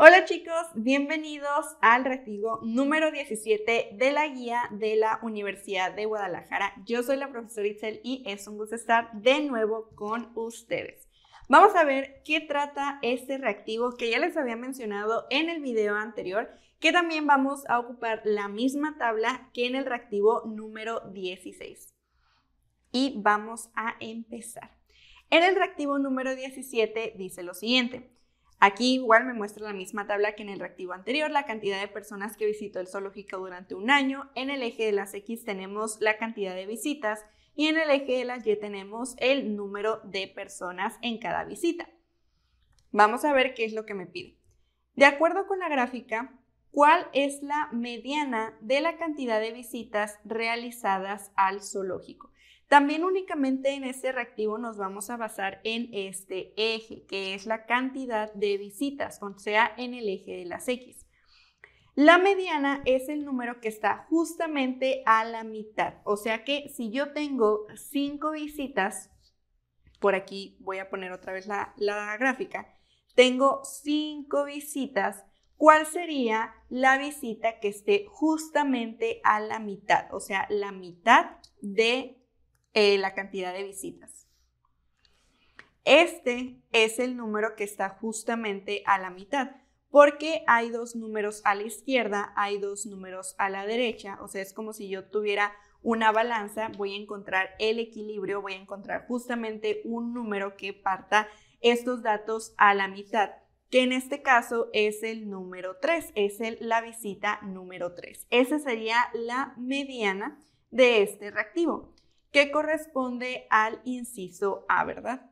Hola chicos, bienvenidos al reactivo número 17 de la guía de la Universidad de Guadalajara. Yo soy la profesora Itzel y es un gusto estar de nuevo con ustedes. Vamos a ver qué trata este reactivo que ya les había mencionado en el video anterior, que también vamos a ocupar la misma tabla que en el reactivo número 16. Y vamos a empezar. En el reactivo número 17 dice lo siguiente. Aquí igual me muestra la misma tabla que en el reactivo anterior, la cantidad de personas que visitó el zoológico durante un año, en el eje de las X tenemos la cantidad de visitas y en el eje de las Y tenemos el número de personas en cada visita. Vamos a ver qué es lo que me pide. De acuerdo con la gráfica, ¿cuál es la mediana de la cantidad de visitas realizadas al zoológico? También únicamente en este reactivo nos vamos a basar en este eje, que es la cantidad de visitas, o sea, en el eje de las X. La mediana es el número que está justamente a la mitad, o sea que si yo tengo 5 visitas, por aquí voy a poner otra vez la, gráfica, tengo 5 visitas, ¿cuál sería la visita que esté justamente a la mitad? O sea, la mitad de eh, la cantidad de visitas. Este es el número que está justamente a la mitad, porque hay dos números a la izquierda, hay dos números a la derecha, o sea, es como si yo tuviera una balanza, voy a encontrar el equilibrio, voy a encontrar justamente un número que parta estos datos a la mitad, que en este caso es el número 3, es el, la visita número 3. Esa sería la mediana de este reactivo que corresponde al inciso A, ¿verdad?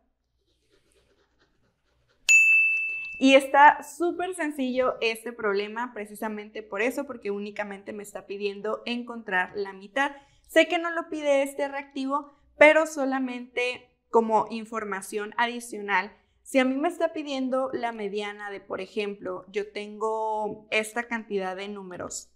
Y está súper sencillo este problema, precisamente por eso, porque únicamente me está pidiendo encontrar la mitad. Sé que no lo pide este reactivo, pero solamente como información adicional. Si a mí me está pidiendo la mediana de, por ejemplo, yo tengo esta cantidad de números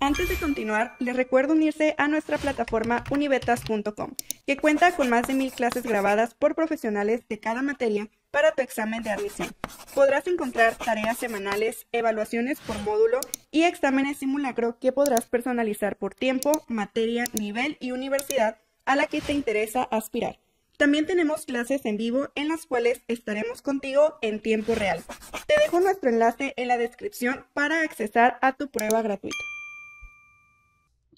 antes de continuar, les recuerdo unirse a nuestra plataforma unibetas.com, que cuenta con más de mil clases grabadas por profesionales de cada materia para tu examen de admisión. Podrás encontrar tareas semanales, evaluaciones por módulo y exámenes simulacro que podrás personalizar por tiempo, materia, nivel y universidad a la que te interesa aspirar. También tenemos clases en vivo en las cuales estaremos contigo en tiempo real. Te dejo nuestro enlace en la descripción para accesar a tu prueba gratuita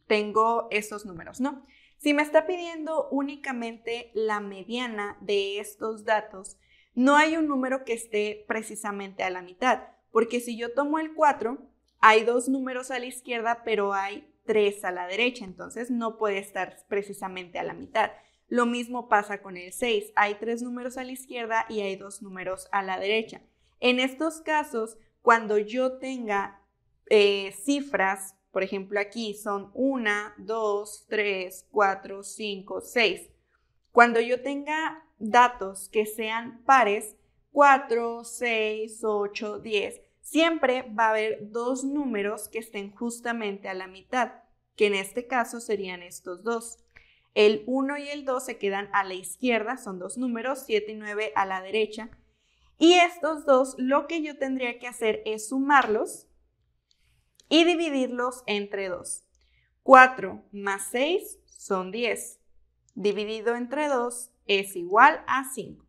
tengo esos números, ¿no? Si me está pidiendo únicamente la mediana de estos datos, no hay un número que esté precisamente a la mitad, porque si yo tomo el 4, hay dos números a la izquierda, pero hay tres a la derecha, entonces no puede estar precisamente a la mitad. Lo mismo pasa con el 6, hay tres números a la izquierda y hay dos números a la derecha. En estos casos, cuando yo tenga eh, cifras por ejemplo, aquí son 1, 2, 3, 4, 5, 6. Cuando yo tenga datos que sean pares, 4, 6, 8, 10, siempre va a haber dos números que estén justamente a la mitad, que en este caso serían estos dos. El 1 y el 2 se quedan a la izquierda, son dos números, 7 y 9 a la derecha. Y estos dos, lo que yo tendría que hacer es sumarlos y dividirlos entre 2. 4 más 6 son 10, dividido entre 2 es igual a 5.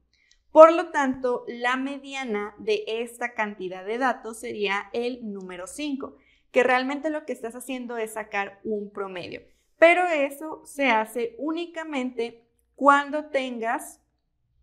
Por lo tanto, la mediana de esta cantidad de datos sería el número 5, que realmente lo que estás haciendo es sacar un promedio. Pero eso se hace únicamente cuando tengas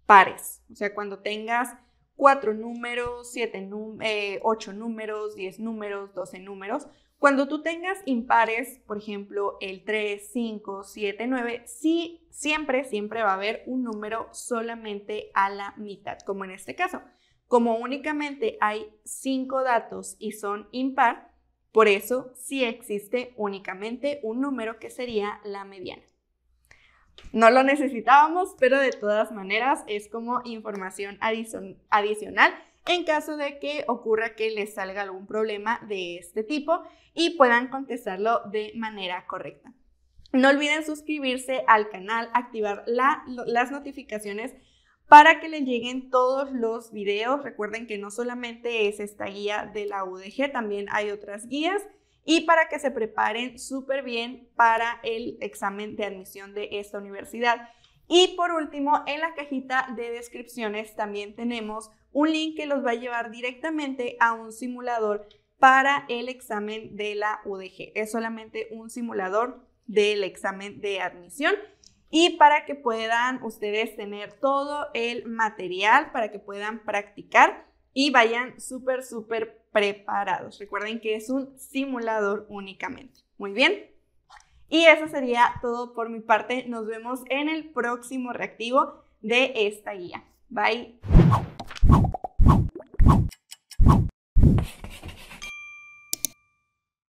pares, o sea, cuando tengas cuatro números, siete eh, ocho números, diez números, doce números. Cuando tú tengas impares, por ejemplo, el 3, 5, 7, 9, sí, siempre, siempre va a haber un número solamente a la mitad, como en este caso. Como únicamente hay cinco datos y son impar, por eso sí existe únicamente un número que sería la mediana no lo necesitábamos, pero de todas maneras es como información adicional en caso de que ocurra que les salga algún problema de este tipo y puedan contestarlo de manera correcta. No olviden suscribirse al canal, activar las notificaciones para que les lleguen todos los videos. Recuerden que no solamente es esta guía de la UDG, también hay otras guías y para que se preparen súper bien para el examen de admisión de esta universidad. Y por último, en la cajita de descripciones también tenemos un link que los va a llevar directamente a un simulador para el examen de la UDG. Es solamente un simulador del examen de admisión y para que puedan ustedes tener todo el material, para que puedan practicar y vayan súper, súper preparados. Recuerden que es un simulador únicamente. Muy bien. Y eso sería todo por mi parte. Nos vemos en el próximo reactivo de esta guía. Bye.